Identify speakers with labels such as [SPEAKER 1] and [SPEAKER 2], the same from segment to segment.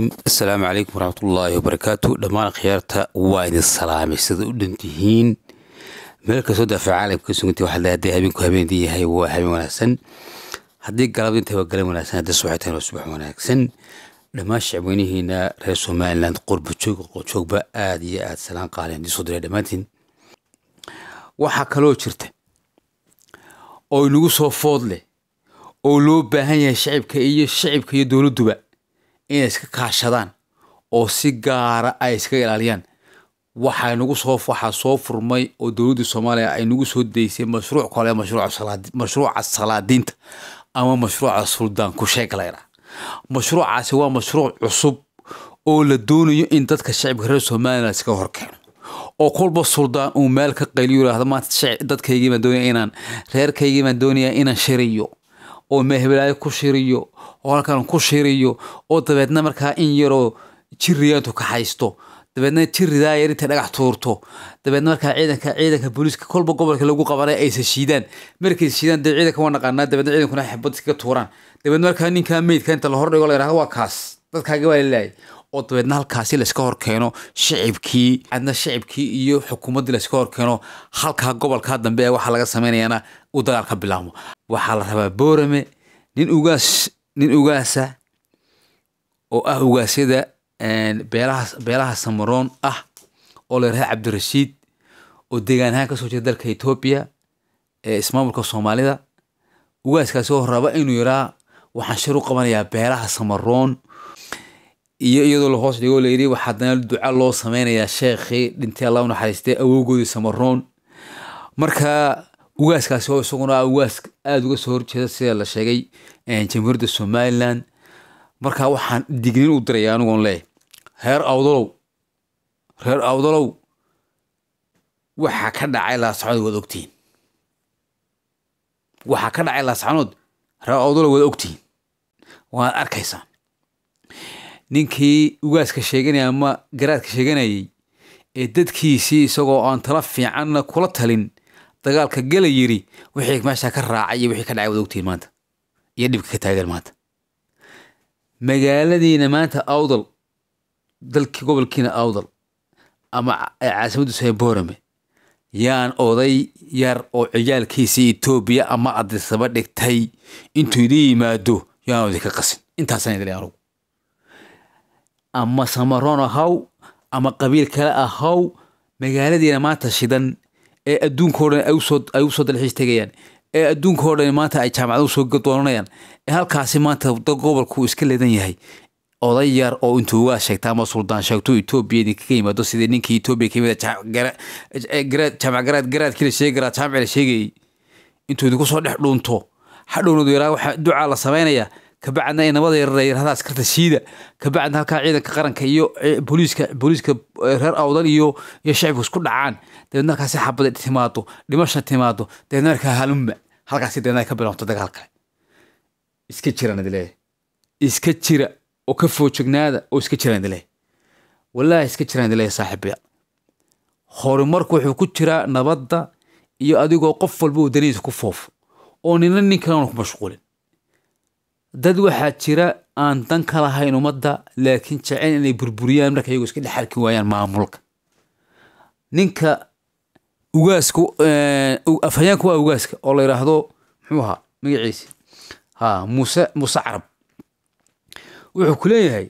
[SPEAKER 1] raxiim assalaamu calaykum waraxmatullaahi wabarakaatu dhammaan khiyaarta waa idin salaamay sida u dhantihiin meel kastoo daafaca caalamka ka sugantay waxaad leedahay habeenku habeenidin yahay waa habeen wanaagsan haddii galabda intahay waa wanaagsan haddii subaxay waa subax wanaagsan dhammaan shicweynihiina reer somaliland qorba joog qojoogba aada iyo aada salaan qaaleen idin soo diray dhammaantiin waxaa kaloo jirta oo inagu soo foodleh oo loo baahan yahay shacibka iyo shacibka iyo dowladduba inay iska kaashadaan oo si gaara ay iska ilaaliyaan waxaa soo waxaa soo furmay oo dowladda soomaaliya ay nagu soo daysay mashruuc kale mashruuca salaadiinta ama mashruuca suldaan ku la yidhaha mashruucaasi waa mashruuc cusub oo la doonayo in dadka shacibka reer somalilan iskaga horkeeno oo kulba suldaan uu meel ka qayliyo yidhahdo maanta dadkaygiibaan doonaya inaan reerkaygiibaan doonaya inaan shariyo oo meheblaayo ku shiriyo oo halkan ku shiriyo oo dabeedna markaa in yaroo jiriyaantu ka haysto dabeedna jiridaa yar inta dhagax tuurto dabeedna markaa ciidanka ciidanka booliiska kolba gobolka lagu qabanay aysa shiidaan markay shiidaan dee ciidanka waa naqaanaa dabeedna ciidankuna xibad iskaga tuuraan dabeedna markaa ninkaa meydka inta la hordhigo la yidhahdo waa kaas dadkaagi waa leeyahay oo dabeedna halkaasi layska horkeeno shicibkii adna shicibkii iyo xukuumaddii layska horkeeno halkaa gobolkaa dambe ee waxaa laga samaynayaana uu dagaal ka bilaabmo waxaa la rabaa boorame nin ugaas nin ugaasa oo ah ugaasyada beelaha beelaha samaroon ah oo la yidhahda cabdirashiid oo deegaan ahaan kasoo jeeda dalka etoobiya ee ismaamulka soomaalida ugaaskaasi oo raba inuu yidhaa waxaan shir u qabanayaa beelaha samaroon iyo iyadoo lahoos dhigo layidhi waxaa haddana duca loo sameynayaa sheekhii dhintay allah u naxariistay awowgoodii samaroon marka ugaaskaasi oo isaguna ugaas aada uga soo horjeeda sida la sheegay jamhuuriyadda somalilan marka waxaan digniin u diraya anigoon leey reer awdalow reer awdalow waxaa ka dhacay laasacnood waad ogtihiin waxaa ka dhacay laasacnood reer awdalow waad ogtihiin waad arkaysaan ninkii ugaaska sheeganaya ama garaadka sheeganayay ee dadkiisii isagoo aan tala fiicanna kula talin dagaalka gala yiri wixii meeshaa ka raacay iyo wixii ka dhacay wada ogtihiin maanta iyo dhibka ka taagan maanta magaaladiina maanta awdal dalkii gobolkiina awdal ama caasimaddiisa boorame yaan oday yar oo ciyaalkiisii etoobiya ama adisaba dhigtay intuu idin yimaado yaan odin ka qasin intaasaan idin ama samaroon ahow ama qabiil kale ahaw magaaladiina maanta shidan ee adduunkao dhan ay usoo dalxiis tegayaan ee adduunkao dhan maanta ay jaamacad usoo doonanayaan ee halkaasi maanta gobolku iska leedan yahay oday yar oo intuu waa sheegta ama suldaan sheegto etoobiya idinkaga yimaado sidii ninkii etoobiya ka yimid jaamac garaad garaadkiila sheegara jaamicila sheegayey intuu idinku soo dhex dhuunto hadhowna ducaa la samaynayaa kabacdna ay nabada yarar yirahdaa askarta siida kabacdna halkaa ciidanka qaranka iyo booliiska eh, boliiska eh, reer awdan iyo iyo shacibku isku dhacaan dabeedna halkaasi xabada timaado dhimasha timaado dabeedna markaa halumba halkaasi dabeedna ka bilowto dagaal iska jiraan iska jira oo ka foojignaada oo iska jiraan wallaahi iska jiraan idileeyahay horumarku wuxuu ku jiraa nabadda iyo adigoo qof walba uu danihiisa ku foofo oo nina nin ku mashquulin dad waxaa jira aan dan ka lahayn ummadda laakiin jecel inay burburiyaan marka iyago iska dhexarki waayaan maamulka ninka ugaaska afhayaanka waa ugaaska oo la yidhaahdo muxuu ahaa magaciisi ha muuse muuse carab wuxuu ku leeyahay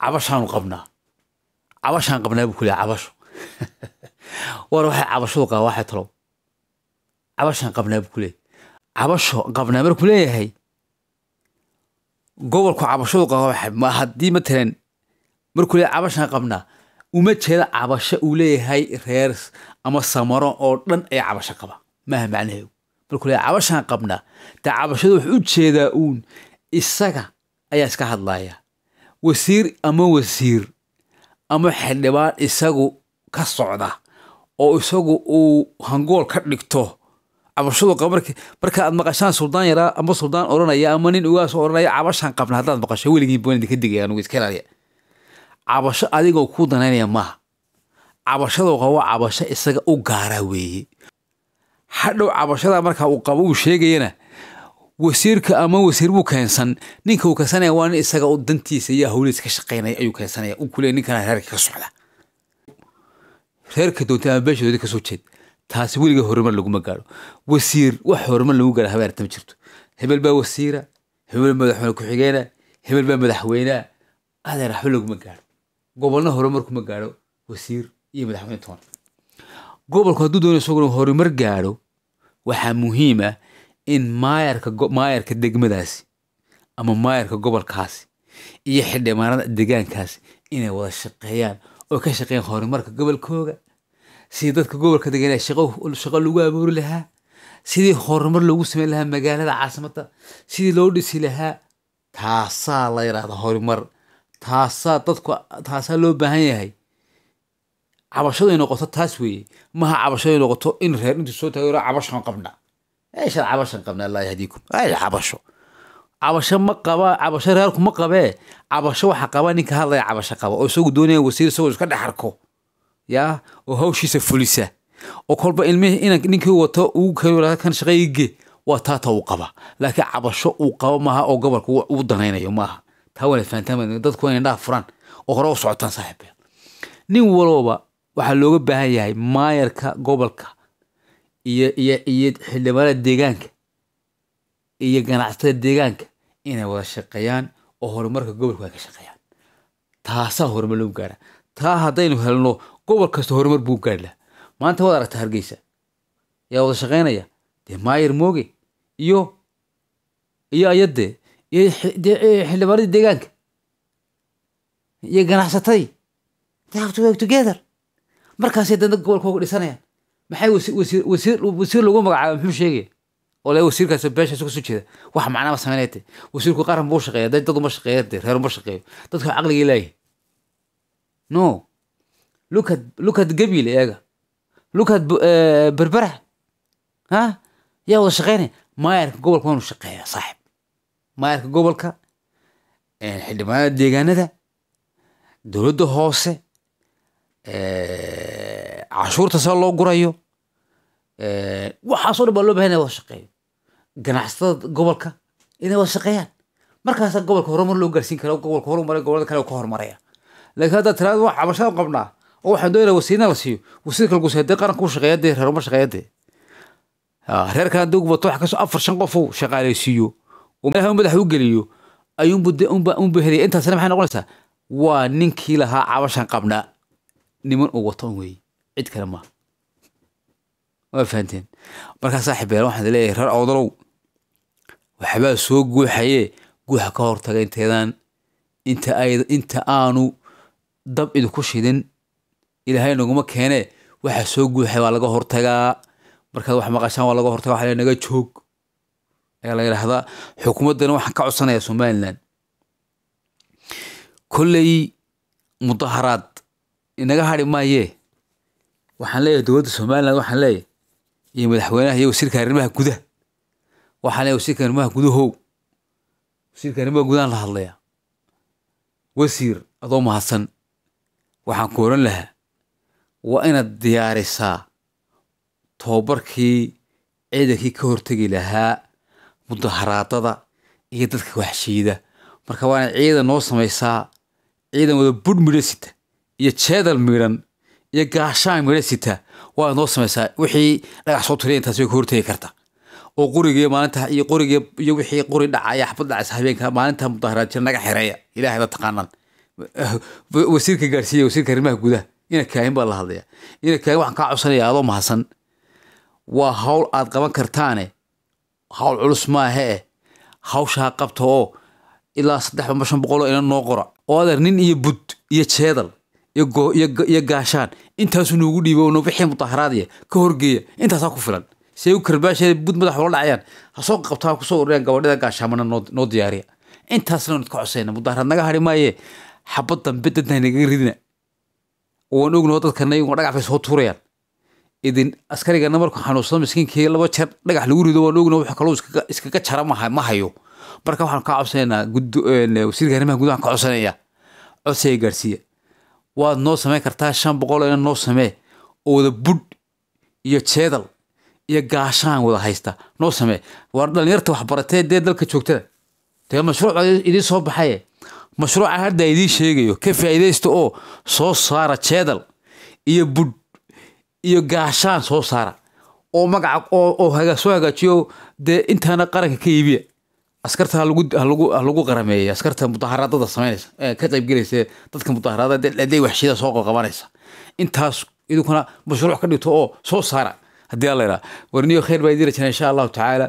[SPEAKER 1] cabashaanu qabnaa cabashaan qabnaa buu ku leeyahay cabasho war waxay cabashadu qaba waxay talo cabashaan qabnaa buu ku cabasho qabnaa markuu leeyahay gobolku cabashadu qaba haddii matalan markuu leey cabashaan qabnaa uma jeeda cabasho uu leeyahay reer ama samaro oo dhan ee cabasho qaba maaha macnaheedu markuu leeyahay cabashaan qabnaa dee cabashadu wuxuu u jeedaa uun isaga ayaa iska hadlaya wasiir ama wasiir ama xildhibaan isagu ka socda oo isagu uu hangool ka dhigto cabashudu marka aad maqashaan suldaan yaraa ama suldaan oranaya ama nin ugaas oranaya cabashaan qabna haddaad maqasho weligiin baan idinka digayaa iska ilaaliya cabasho adigoo kuu danaynaya maaha cabashadu qabo cabasho isaga u gaaraa weeye hadhow cabashada markaa uu qabo uu sheegayana wasiirka ama wasiir buu keensan ninka uu keensanaya waa nin isaga dantiisa iyo howlihiisa ka shaqaynaya ayuu keensanaya uu kule ninkana reerka ka socda reerka doonta ama beesha doonta ka soo jeed taasi weliga horumar laguma gaaro wasiir wax horumar lagu gaaro habeerta ma jirto hebel baa wasiira hebel madaxweyne ku-xigeena hebel baa madaxweynea adeer waxba laguma gaaro gobolna horumar kuma gaaro wasiir iyo madaxweyne toona gobolku hadduu doonayo isaguna horumar gaaro waxaa muhiima ah in maayarka maayarka degmadaasi ama maayarka gobolkaasi iyo xildhibaanada deegaankaasi inay wada shaqeeyaan oo ka shaqeeyaan horumarka gobolkooga sidii dadka gobolka degan ee shaqo lagu abuuri lahaa sidii horumar loogu sameyn lahaa magaalada caasimada sidii loo dhisi lahaa taasaa la yidhaahda horumar taasaa dadku taasaa loo baahan yahay cabashaday noqoto taas weeye maha cabashaday noqoto in reer intuu soo taageero cabashan qabna eeshan cabashan qabna allah yahdiikum ay cabasho cabasho ma qaba cabasho reerku ma qabee cabasho waxa qaba ninka hadlaya cabasho qaba oo isagu doonaya wasiir isagoo iska dhexarko yaa oo hawshiisa fulisa oo kolba ilmihii inan ninkii wato uu kan shaqayge waa taata uu qaba laakiin cabasho uu qaba maaha oo gobolka uu danaynayo maaha taa wana dadku waa indhaha furaan oo hore u socotaan saaxiibayaal nin walooba waxaa looga baahan yahay maayarka gobolka iyo iyo iyo xildhibaanada deegaanka iyo ganacsatada deegaanka inay wada shaqeeyaan oo horumarka gobolka ay ka shaqeeyaan taasaa horumar lagu gaaraa taa haddaynu helno gobol kasta horumar buu gaadla maanta waad aragtaa hargeysa yaa wada shaqaynaya dee maayer mooge iyo iyo ayadde iyo e, xildhibaanadii deegaanka iyo ganacsatadii together markaasay dana gobolka uga dhisanayaan maxay wasiir wasiir lagu magacaaba muxuu sheegaya oo le wasiirkaas beesha isugu soo jeeda wax macnaaba samaynaya wasiirku qaran buu shaqeeya dad uma shaqeeya de uma shaqeeyo dadka caqliga ilaahi no lukaad lukaad gabil eega lukaad eh, berbera ah yaa wada shaqeynaya maayarka gobolka waanu shaqeeyaa saaxib maayarka gobolka eh, xildhibaanada deegaanada dowladda hoose eh, cashuurta saa loo gurayo waxaasoo dhan baa loo bahan inay wada shaqeeyo ganacsatada gobolka inay wada shaqeeyaan markaasaa gobolka horumar loo gaarsiin kara gobolka horumare gobolada kale ka hormaraya laakiin haddaad tiraado wax qabnaa oo afar shan qof shaqaaleysiiyo um, ilahay madax um, u um, maxay noqonaysaa waa ninkii lahaa cabashan qabnaa niman uu wato un weeye cid kale maaha waa fahanteen markaa saaxiibeena waxaan leeyahay reer awdalow waxbaa soo guuxayee guuxa ka hortaga inteedaan inta inta aanu dab idinku shidin ilaahay naguma keene waxaa soo guuxay waa laga hortagaa markaad wax maqashaan waa laga hortagaa waxaa naga joog ayaa la yidhaahdaa xukuumaddana waxaan ka codsanayaa somalilan kolley mudaharaad inaga hadhi maaye waxaan leeyahay dowladda somalilan waxaan leeyahay iyo madaxweynaha iyo wasiirka arrimaha gudaha waxaan leeyahay wasiirka arrimaha gudahow wasiirka arrimaha gudahan la hadlayaa wasiir adoo mahadsan waxaan ku oran lahaa waa inaad diyaarisaa toobarkii ciidankii ka hortegi lahaa mudaharaadada iyo dadka waxshiida marka waa inaad ciidan noo samaysaa ciidan wada budh midho iyo jeedal midhan iyo gaashaan midho sita waa noo samaysaa wixii dhagax soo tiriya intaas way ka hortegi karta oo qurigii maalinta iyo qurigii iyo wixii qori dhacaya xabad dhacaysa habeenka maalinta mudaharaad jira naga xireeya ilaahay la taqaanaan wasiirka gaarsiiya wasiirka arrimaha gudaha ina kaahin baa la hadlaya ina kaahin waxaan kaa codsanaya adoo mahadsan waa hawl aad qaban kartaane hawl culus maahe hawsha ha qabta oo ilaa saddex ama shan boqoloo ina noo qora oo adeer nin iyo bud iyo jeedal iyo gaashaan intaasuu noogu dhiibay oo noobixiya mudaharaadiya ka horgeeya intaasaa ku filan si ay u karbaashee bud madaxa ula dhacayaan ha qabtaa kusoo ururayaan gabadhada gaashaamana noo diyaariya intaasna ka codsayna mudaharaad naga hari maaye xabad dambe dantaa naga ridina waan ognao dadkana iyagu dhagax soo tuurayaan idin askarigana markuu xanuunsado miskiinkii laba jeer dhagax lagu rido waan ogna wuxuu kaloo iskaga jara ma hayo marka waxaan ka codsanaynaa wasiirka arrimaha gudaha ka codsanayaa codsiga gaarsiiya waad noo samayn kartaa shan boqol ina noo samee oo wada budh iyo jeedal iyo gaashaan wada haysta noo samee waar dhallinyarta waxbaratee dee dalka joogtada dee mashruuc idiin soo baxaye mashruuca hadda idiin sheegayo ka faa'iidaysta oo soo saara jeedal iyo budh iyo gaashaan soo saara oo magaca oo soo hagaajiyo dee intaana qaranka ka iibiya askarta halagu qarameeya askarta mudaharaadada samaynaysa ka qaybgelaysa dadka mudaharaadada dhadey waxshida soo qoqobanaysa intaas idinkuna mashruuc ka dhigto oo soo saara haddii alla yidhaha warniyo khayr baa idiin rajana insha allahu tacaala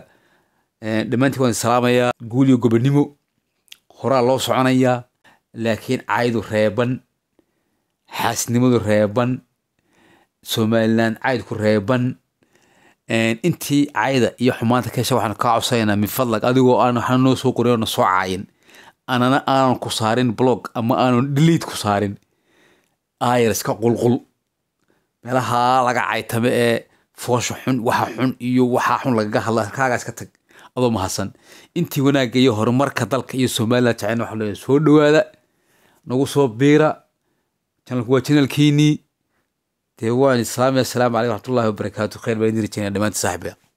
[SPEAKER 1] dhammaantiin waan salaamayaa guul iyo gobonimo horaa loo soconayaa laakiin caydu reeban xaasnimadu reeban somalilan caydku reeban intii cayda iyo xumaanta ka hesha waxaan kaa codsaynaa min fadlag adigoo aan waxna noo soo qorin oo na soo caayin anana aanan ku saarin blog ama aanan dhiliid ku saarin ayres ka qulqul meelahaa laga caytame ee foosha xun waxa xun iyo waxaa xun lagaga hadla kaagaa iska tag adoo mahadsan intii wanaaga iyo horumarka dalka iyo somalilan jacayna waxaa leeyahay soo dhowaada nagu soo biira janalku waa janalkiinii dee waan islaamaya assalaamu calaykum waraxmatullahi wabarakaatu khayr baa idin rajaynaya dhammaanti saaxiibaya